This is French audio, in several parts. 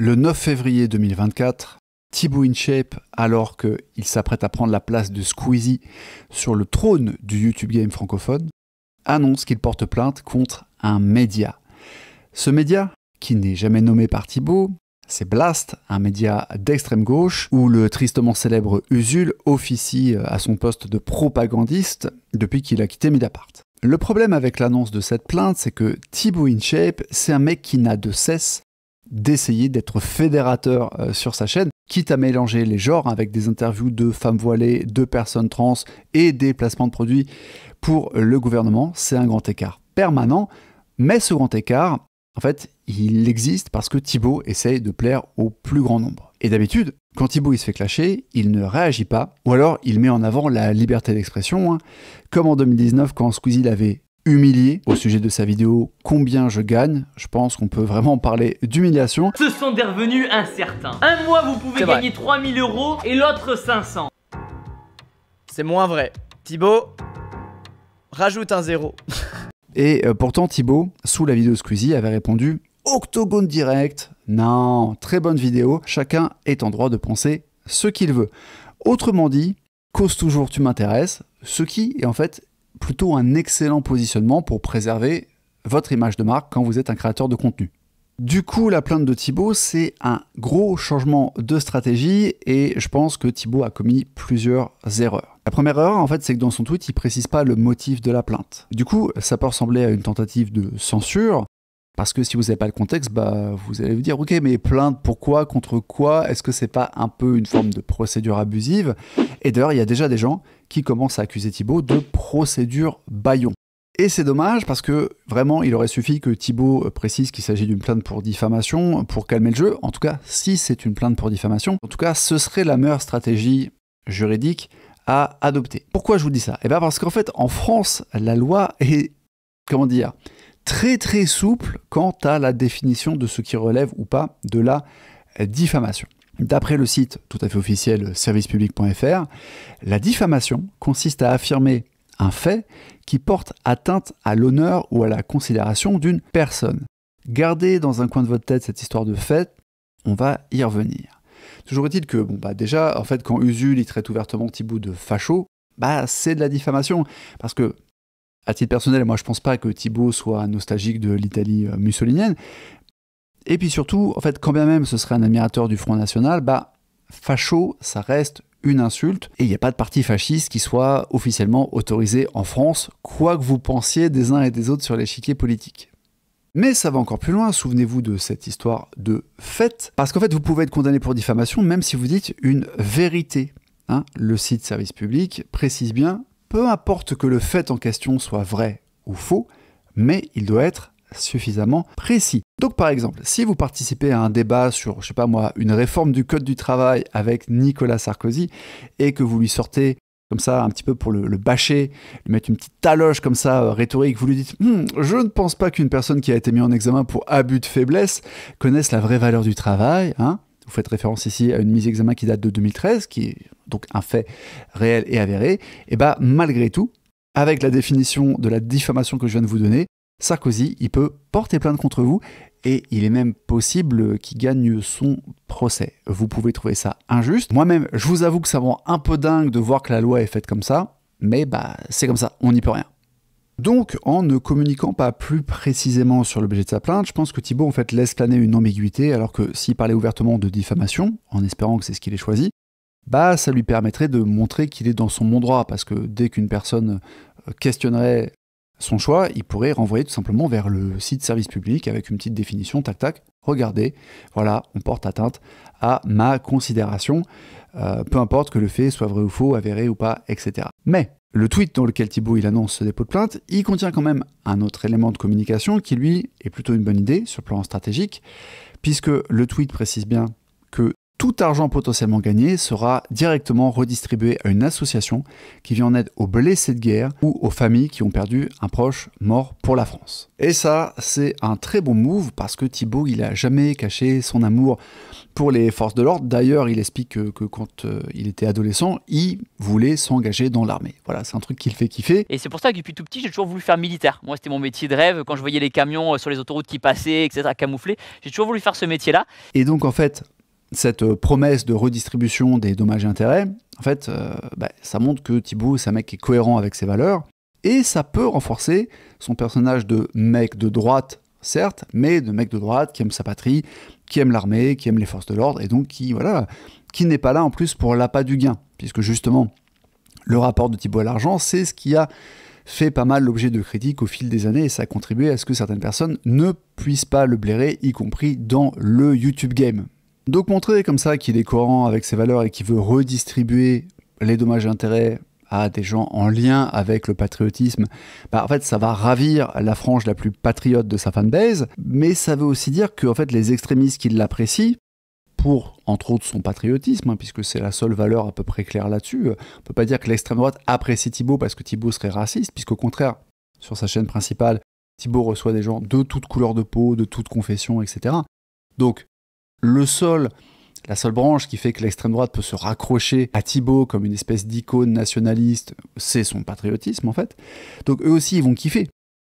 Le 9 février 2024, Thibaut InShape, alors qu'il s'apprête à prendre la place de Squeezie sur le trône du YouTube Game francophone, annonce qu'il porte plainte contre un média. Ce média, qui n'est jamais nommé par Thibaut, c'est Blast, un média d'extrême gauche, où le tristement célèbre Usul officie à son poste de propagandiste depuis qu'il a quitté Midapart. Le problème avec l'annonce de cette plainte, c'est que Thibaut InShape, c'est un mec qui n'a de cesse d'essayer d'être fédérateur euh, sur sa chaîne, quitte à mélanger les genres avec des interviews de femmes voilées, de personnes trans et des placements de produits. Pour le gouvernement, c'est un grand écart permanent, mais ce grand écart, en fait, il existe parce que Thibaut essaye de plaire au plus grand nombre. Et d'habitude, quand Thibaut se fait clasher, il ne réagit pas, ou alors il met en avant la liberté d'expression, hein, comme en 2019 quand Squeezie l'avait humilié au sujet de sa vidéo Combien je gagne, je pense qu'on peut vraiment parler d'humiliation. Ce sont des revenus incertains. Un mois, vous pouvez gagner 3000 euros et l'autre 500. C'est moins vrai. Thibaut, rajoute un zéro. et euh, pourtant, Thibaut, sous la vidéo Squeezie, avait répondu Octogone direct. Non, très bonne vidéo. Chacun est en droit de penser ce qu'il veut. Autrement dit, cause toujours tu m'intéresses, ce qui est en fait plutôt un excellent positionnement pour préserver votre image de marque quand vous êtes un créateur de contenu. Du coup, la plainte de Thibaut, c'est un gros changement de stratégie et je pense que Thibaut a commis plusieurs erreurs. La première erreur, en fait, c'est que dans son tweet, il précise pas le motif de la plainte. Du coup, ça peut ressembler à une tentative de censure, parce que si vous n'avez pas le contexte, bah, vous allez vous dire, ok, mais plainte, pourquoi, contre quoi Est-ce que c'est pas un peu une forme de procédure abusive Et d'ailleurs, il y a déjà des gens qui commence à accuser Thibault de procédure Bayon. Et c'est dommage parce que vraiment, il aurait suffi que Thibault précise qu'il s'agit d'une plainte pour diffamation pour calmer le jeu. En tout cas, si c'est une plainte pour diffamation, en tout cas, ce serait la meilleure stratégie juridique à adopter. Pourquoi je vous dis ça Eh bien parce qu'en fait, en France, la loi est, comment dire, très très souple quant à la définition de ce qui relève ou pas de la diffamation. D'après le site tout à fait officiel servicepublic.fr, la diffamation consiste à affirmer un fait qui porte atteinte à l'honneur ou à la considération d'une personne. Gardez dans un coin de votre tête cette histoire de fait, on va y revenir. Toujours est-il que, bon, bah déjà, en fait, quand Usul y traite ouvertement Thibaut de facho, bah c'est de la diffamation. Parce que, à titre personnel, moi je pense pas que Thibaut soit nostalgique de l'Italie euh, mussolinienne, et puis surtout, en fait, quand bien même ce serait un admirateur du Front National, bah, facho, ça reste une insulte et il n'y a pas de parti fasciste qui soit officiellement autorisé en France, quoi que vous pensiez des uns et des autres sur l'échiquier politique. Mais ça va encore plus loin, souvenez-vous de cette histoire de fait. parce qu'en fait vous pouvez être condamné pour diffamation même si vous dites une vérité. Hein. le site service public précise bien, peu importe que le fait en question soit vrai ou faux, mais il doit être suffisamment précis. Donc par exemple, si vous participez à un débat sur, je sais pas moi, une réforme du code du travail avec Nicolas Sarkozy et que vous lui sortez comme ça, un petit peu pour le, bâcher, lui mettre une petite taloche comme ça, euh, rhétorique, vous lui dites hmm, Je ne pense pas qu'une personne qui a été mise en examen pour abus de faiblesse connaisse la vraie valeur du travail. Hein. vous faites référence ici à une mise examen qui date de 2013, qui est donc un fait réel et avéré. Et eh bien, malgré tout, avec la définition de la diffamation que je viens de vous donner, Sarkozy, il peut porter plainte contre vous et il est même possible qu'il gagne son procès. Vous pouvez trouver ça injuste. Moi-même, je vous avoue que ça me rend un peu dingue de voir que la loi est faite comme ça, mais bah c'est comme ça, on n'y peut rien. Donc, en ne communiquant pas plus précisément sur l'objet de sa plainte, je pense que Thibault en fait laisse planer une ambiguïté, alors que s'il parlait ouvertement de diffamation, en espérant que c'est ce qu'il ait choisi, bah ça lui permettrait de montrer qu'il est dans son bon droit, parce que dès qu'une personne euh, questionnerait son choix, il pourrait renvoyer tout simplement vers le site service public avec une petite définition, tac tac, regardez, voilà, on porte atteinte à ma considération, euh, peu importe que le fait soit vrai ou faux, avéré ou pas, etc. Mais le tweet dans lequel Thibault il annonce ce dépôt de plainte, il contient quand même un autre élément de communication qui lui est plutôt une bonne idée sur le plan stratégique, puisque le tweet précise bien que tout argent potentiellement gagné sera directement redistribué à une association qui vient en aide aux blessés de guerre ou aux familles qui ont perdu un proche mort pour la France. Et ça, c'est un très bon move parce que Thibault, il a jamais caché son amour pour les forces de l'ordre. D'ailleurs, il explique que, quand euh, il était adolescent, il voulait s'engager dans l'armée. Voilà, c'est un truc qu'il fait kiffer. Et c'est pour ça que depuis tout petit, j'ai toujours voulu faire militaire. Moi, c'était mon métier de rêve. Quand je voyais les camions euh, sur les autoroutes qui passaient, etc., camouflés, j'ai toujours voulu faire ce métier-là. Et donc, en fait, cette euh, promesse de redistribution des dommages et intérêts, en fait, euh, bah, ça montre que Thibaut, c'est un mec qui est cohérent avec ses valeurs, et ça peut renforcer son personnage de mec de droite, certes, mais de mec de droite qui aime sa patrie, qui aime l'armée, qui aime les forces de l'ordre, et donc qui, voilà, qui n'est pas là en plus pour l'appât du gain, puisque justement, le rapport de Thibaut à l'argent, c'est ce qui a fait pas mal l'objet de critiques au fil des années et ça a contribué à ce que certaines personnes ne puissent pas le blairer, y compris dans le YouTube game. Donc montrer comme ça qu'il est cohérent avec ses valeurs et qu'il veut redistribuer les dommages d'intérêt intérêts à des gens en lien avec le patriotisme, bah, en fait, ça va ravir la frange la plus patriote de sa fanbase, mais ça veut aussi dire que fait, les extrémistes qui l'apprécient, pour, entre autres, son patriotisme, hein, puisque c'est la seule valeur à peu près claire là-dessus, euh, on peut pas dire que l'extrême droite apprécie Thibault parce que Thibault serait raciste, puisqu'au contraire, sur sa chaîne principale, Thibault reçoit des gens de toutes couleurs de peau, de toute confession, etc. Donc, le sol, la seule branche qui fait que l'extrême droite peut se raccrocher à Thibault comme une espèce d'icône nationaliste, c'est son patriotisme en fait. Donc eux aussi, ils vont kiffer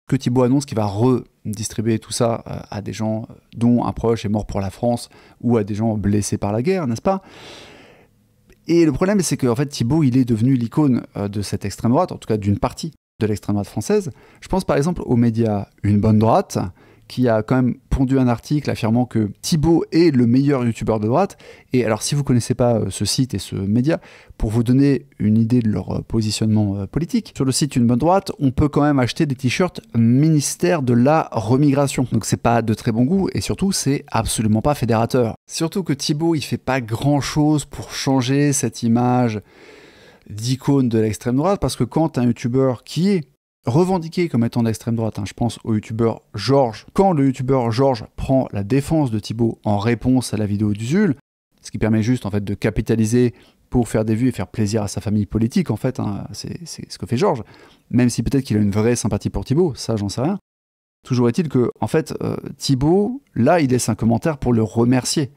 que Thibault annonce qu'il va redistribuer tout ça euh, à des gens euh, dont un proche est mort pour la France ou à des gens blessés par la guerre, n'est-ce pas Et le problème, c'est qu'en fait, Thibault, il est devenu l'icône euh, de cette extrême droite, en tout cas d'une partie de l'extrême droite française. Je pense par exemple aux médias Une Bonne Droite, qui a quand même pondu un article affirmant que Thibaut est le meilleur youtubeur de droite. Et alors, si vous connaissez pas euh, ce site et ce média, pour vous donner une idée de leur euh, positionnement euh, politique, sur le site Une Bonne Droite, on peut quand même acheter des t-shirts ministère de la remigration. Donc, c'est pas de très bon goût et surtout, c'est absolument pas fédérateur. Surtout que Thibaut, il fait pas grand chose pour changer cette image d'icône de l'extrême droite parce que quand un youtubeur qui est revendiqué comme étant d'extrême droite. Hein, je pense au youtubeur Georges. Quand le youtubeur Georges prend la défense de Thibaut en réponse à la vidéo d'Usul, ce qui permet juste en fait de capitaliser pour faire des vues et faire plaisir à sa famille politique en fait, hein, c'est ce que fait Georges. Même si peut-être qu'il a une vraie sympathie pour Thibaut, ça j'en sais rien. Toujours est-il que en fait euh, Thibaut là il laisse un commentaire pour le remercier.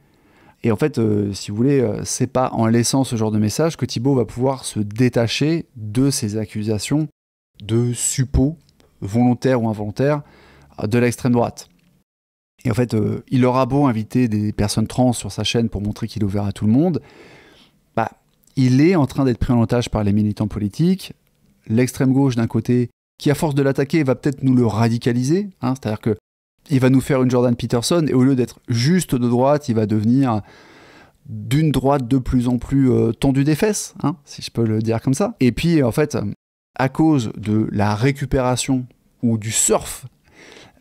Et en fait, euh, si vous voulez, euh, c'est pas en laissant ce genre de message que Thibaut va pouvoir se détacher de ses accusations de suppôts volontaires ou involontaires de l'extrême droite. Et en fait, euh, il aura beau inviter des personnes trans sur sa chaîne pour montrer qu'il est ouvert à tout le monde, bah, il est en train d'être pris en otage par les militants politiques, l'extrême gauche d'un côté, qui à force de l'attaquer va peut-être nous le radicaliser, hein, c'est-à-dire que il va nous faire une Jordan Peterson, et au lieu d'être juste de droite, il va devenir d'une droite de plus en plus euh, tendue des fesses, hein, si je peux le dire comme ça. Et puis, en fait, à cause de la récupération ou du surf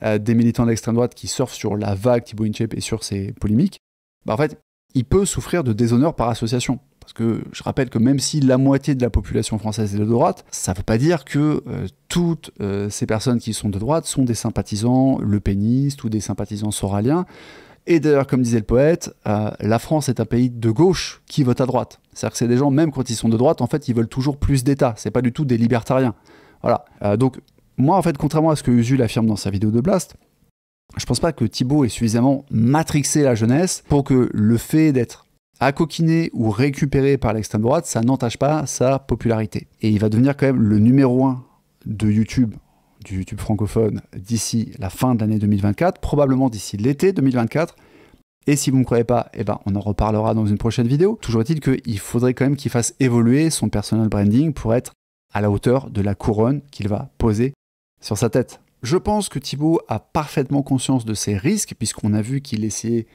euh, des militants de l'extrême droite qui surfent sur la vague Thibault Inchep et sur ses polémiques, bah, en fait, il peut souffrir de déshonneur par association. Parce que je rappelle que même si la moitié de la population française est de droite, ça ne veut pas dire que euh, toutes euh, ces personnes qui sont de droite sont des sympathisants lepénistes ou des sympathisants soraliens. Et d'ailleurs, comme disait le poète, euh, la France est un pays de gauche qui vote à droite. C'est-à-dire que c'est des gens, même quand ils sont de droite, en fait, ils veulent toujours plus d'État. C'est pas du tout des libertariens. Voilà. Euh, donc, moi, en fait, contrairement à ce que Usul affirme dans sa vidéo de Blast, je pense pas que Thibault ait suffisamment matrixé la jeunesse pour que le fait d'être accoquiné ou récupéré par l'extrême droite, ça n'entache pas sa popularité. Et il va devenir quand même le numéro un de YouTube YouTube francophone d'ici la fin de l'année 2024, probablement d'ici l'été 2024. Et si vous ne croyez pas, eh ben, on en reparlera dans une prochaine vidéo. Toujours est-il qu'il faudrait quand même qu'il fasse évoluer son personal branding pour être à la hauteur de la couronne qu'il va poser sur sa tête. Je pense que Thibault a parfaitement conscience de ses risques, puisqu'on a vu qu'il essayait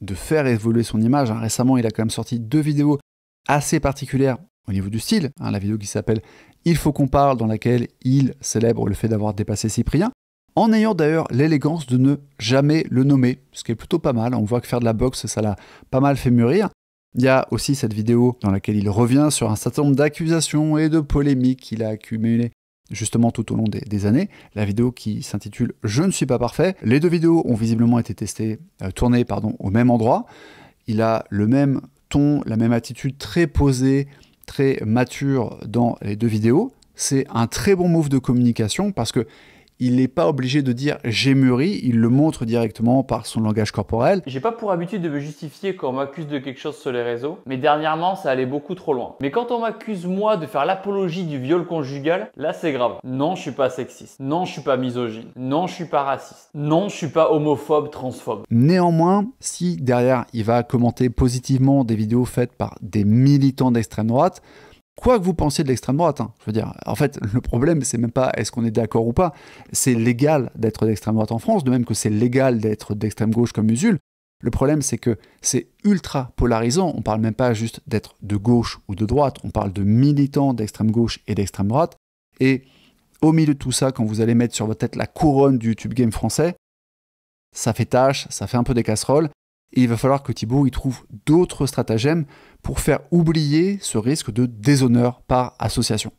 de faire évoluer son image. Hein, récemment, il a quand même sorti deux vidéos assez particulières au niveau du style, hein, la vidéo qui s'appelle Il faut qu'on parle, dans laquelle il célèbre le fait d'avoir dépassé Cyprien, en ayant d'ailleurs l'élégance de ne jamais le nommer, ce qui est plutôt pas mal. On voit que faire de la boxe, ça l'a pas mal fait mûrir. Il y a aussi cette vidéo dans laquelle il revient sur un certain nombre d'accusations et de polémiques qu'il a accumulées justement tout au long des, années. La vidéo qui s'intitule Je ne suis pas parfait. Les deux vidéos ont visiblement été testées, euh, tournées pardon, au même endroit. Il a le même ton, la même attitude très posée, mature dans les deux vidéos, c'est un très bon move de communication parce que il n'est pas obligé de dire j'ai mûri, il le montre directement par son langage corporel. J'ai pas pour habitude de me justifier quand on m'accuse de quelque chose sur les réseaux, mais dernièrement ça allait beaucoup trop loin. Mais quand on m'accuse moi de faire l'apologie du viol conjugal, là c'est grave. Non, je suis pas sexiste. Non, je suis pas misogyne. Non, je suis pas raciste. Non, je suis pas homophobe, transphobe. Néanmoins, si derrière il va commenter positivement des vidéos faites par des militants d'extrême droite, quoi que vous pensiez de l'extrême droite. Hein. je veux dire, en fait, le problème, c'est même pas est-ce qu'on est, d'accord ou pas. C'est légal d'être d'extrême droite en France, de même que c'est légal d'être d'extrême gauche comme Usul. Le problème, c'est que c'est ultra polarisant. On parle même pas juste d'être de gauche ou de droite. On parle de militants d'extrême gauche et d'extrême droite. Et au milieu de tout ça, quand vous allez mettre sur votre tête la couronne du YouTube game français, ça fait tâche, ça fait un peu des casseroles il va falloir que Thibaut y trouve d'autres stratagèmes pour faire oublier ce risque de déshonneur par association.